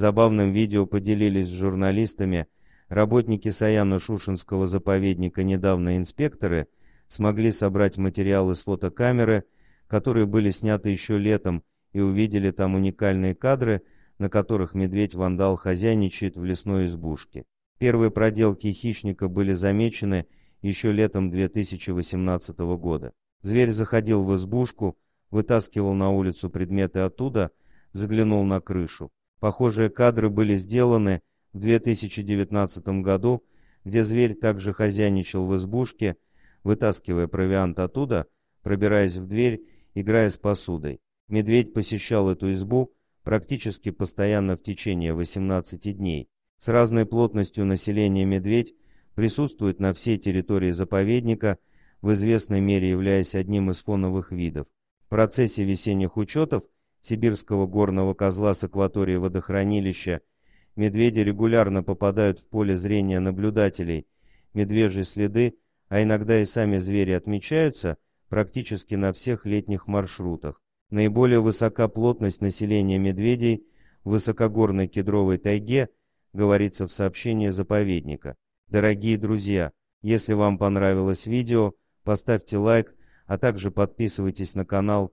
Забавным видео поделились с журналистами. Работники саяно шушенского заповедника «Недавно инспекторы» смогли собрать материалы с фотокамеры, которые были сняты еще летом, и увидели там уникальные кадры, на которых медведь-вандал хозяйничает в лесной избушке. Первые проделки хищника были замечены еще летом 2018 года. Зверь заходил в избушку, вытаскивал на улицу предметы оттуда, заглянул на крышу. Похожие кадры были сделаны в 2019 году, где зверь также хозяйничал в избушке, вытаскивая провиант оттуда, пробираясь в дверь, играя с посудой. Медведь посещал эту избу практически постоянно в течение 18 дней. С разной плотностью населения медведь присутствует на всей территории заповедника, в известной мере являясь одним из фоновых видов. В процессе весенних учетов – сибирского горного козла с акваторией водохранилища, медведи регулярно попадают в поле зрения наблюдателей, медвежьи следы, а иногда и сами звери отмечаются практически на всех летних маршрутах. Наиболее высока плотность населения медведей в высокогорной кедровой тайге, говорится в сообщении заповедника. Дорогие друзья, если вам понравилось видео, поставьте лайк, а также подписывайтесь на канал